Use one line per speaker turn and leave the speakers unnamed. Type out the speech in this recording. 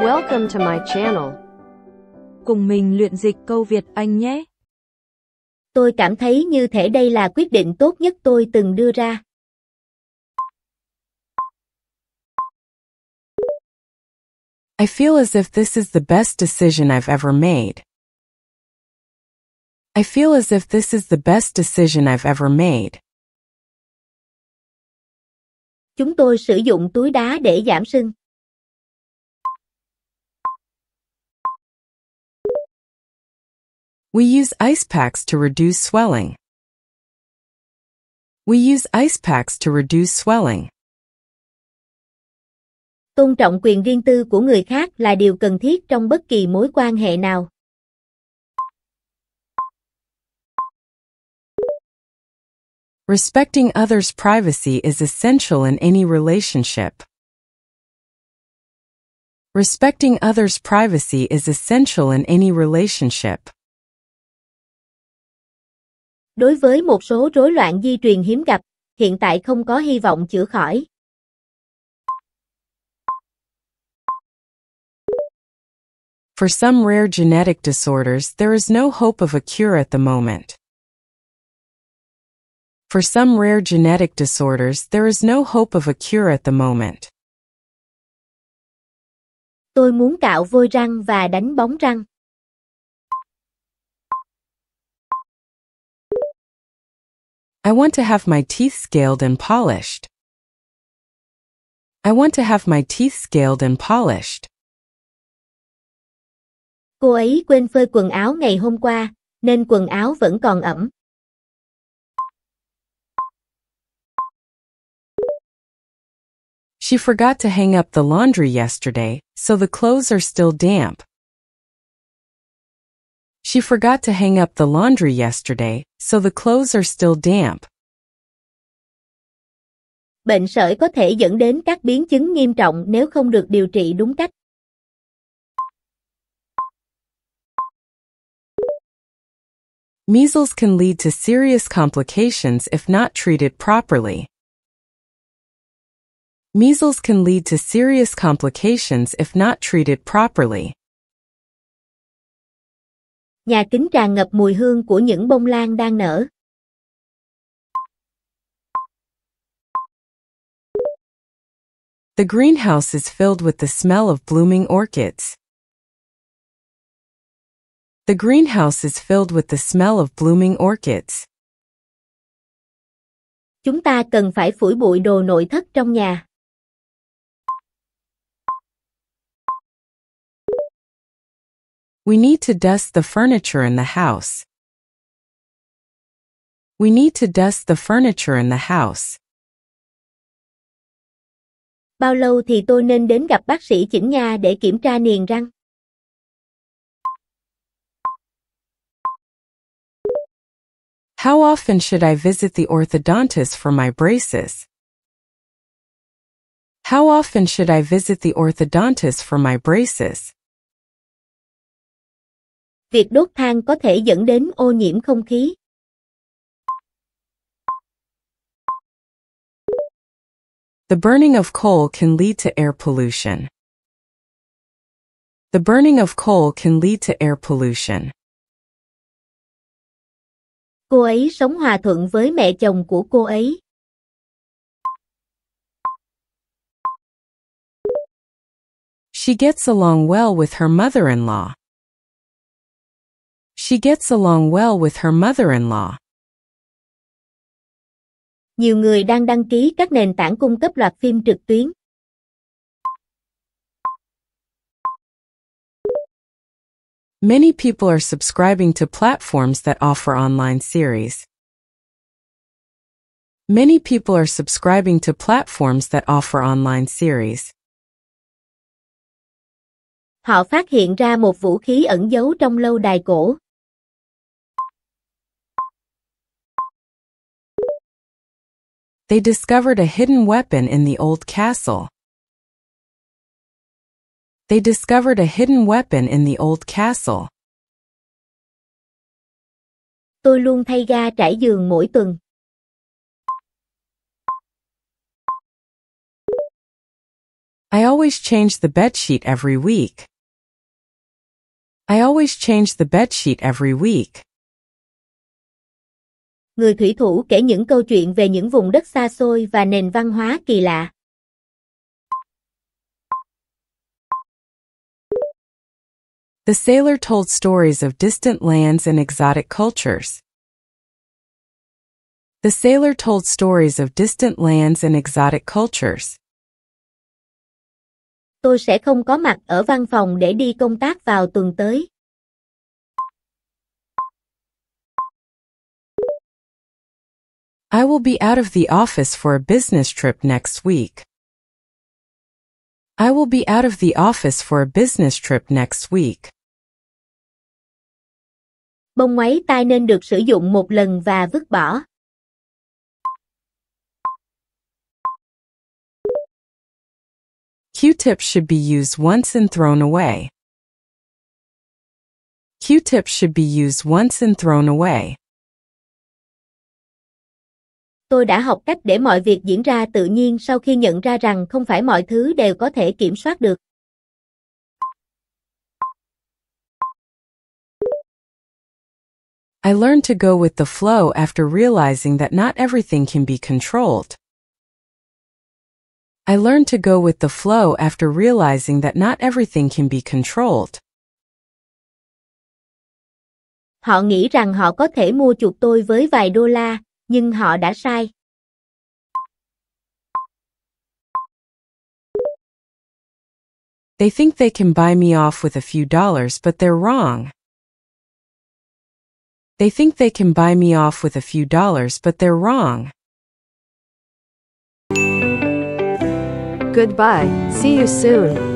Welcome to my channel. Cùng mình luyện dịch câu Việt Anh nhé. Tôi cảm thấy như thể đây là quyết định tốt nhất tôi từng đưa ra.
I feel as if this is the best decision I've ever made. I feel as if this is the best decision I've ever made.
Chúng tôi sử dụng túi đá để giảm sưng.
We use ice packs to reduce swelling. We use ice packs to reduce swelling.
Tôn trọng quyền riêng tư của người khác là điều cần thiết trong bất kỳ mối quan hệ nào.
Respecting others' privacy is essential in any relationship. Respecting others' privacy is essential in any relationship.
Đối với một số rối loạn di truyền hiếm gặp, hiện tại không có hy vọng chữa khỏi.
For some rare genetic disorders, there is no hope of a cure at the moment. For some rare genetic disorders, there is no hope of a cure at the moment.
Tôi muốn cạo vôi răng và đánh bóng răng.
I want to have my teeth scaled and polished. I want to have my teeth scaled and polished.
Cô ấy quên phơi quần áo ngày hôm qua, nên quần áo vẫn còn ẩm.
She forgot to hang up the laundry yesterday, so the clothes are still damp. She forgot to hang up the laundry yesterday, so the clothes are still damp.
Bệnh sởi có thể dẫn đến các biến chứng nghiêm trọng nếu không được điều trị đúng cách.
Measles can lead to serious complications if not treated properly. Measles can lead to serious complications if not treated properly.
nhà kính tràn ngập mùi hương của những bông lan đang nở.
The greenhouse is filled with the smell of blooming orchids. The greenhouse is filled with the smell of blooming orchids.
Chúng ta cần phải phủi bụi đồ nội thất trong nhà.
We need to dust the furniture in the house. We need to dust the furniture in the house.
Bao lâu thì tôi nên đến gặp bác sĩ chỉnh nha để kiểm tra niềng răng?
How often should I visit the orthodontist for my braces? How often should I visit the orthodontist for my braces? Việc đốt than có thể dẫn đến ô nhiễm không khí. The burning of coal can lead to air pollution. The burning of coal can lead to air pollution.
Cô ấy sống hòa thuận với mẹ chồng của cô ấy.
She gets along well with her mother-in-law. She gets along well with her mother-in-law.
Nhiều người đang đăng ký các nền tảng cung cấp loạt phim trực tuyến.
Many people are subscribing to platforms that offer online series. Many people are subscribing to platforms that offer online series.
Họ phát hiện ra một vũ khí ẩn giấu trong lâu đài cổ.
they discovered a hidden weapon in the old castle. They discovered a hidden weapon in the old castle.
Tôi luôn thay ga trải giường mỗi tuần.
I always change the bedsheet every week. I always change the bedsheet every week.
người thủy thủ kể những câu chuyện về những vùng đất xa xôi và nền văn hóa kỳ lạ.
The sailor told stories of distant lands and exotic cultures. The sailor told stories of distant lands and exotic cultures.
Tôi sẽ không có mặt ở văn phòng để đi công tác vào tuần tới.
I will be out of the office for a business trip next week. I will be out of the office for a business trip next week. Bông máy tai nên
được sử dụng một lần và vứt bỏ.
Q-tips should be used once and thrown away. Q-tips should be used once and thrown away.
tôi đã học cách để mọi việc diễn ra tự nhiên sau khi nhận ra rằng không phải mọi thứ đều có thể kiểm soát được.
I learned to go with the flow after realizing that not everything can be controlled. I learned to go with the flow after realizing that not everything can be controlled.
Họ nghĩ rằng họ có thể mua chuộc tôi với vài đô la, nhưng họ đã sai.
They think they can buy me off with a few dollars, but they're wrong. They think they can buy me off with a few dollars, but they're wrong. Goodbye. See you soon.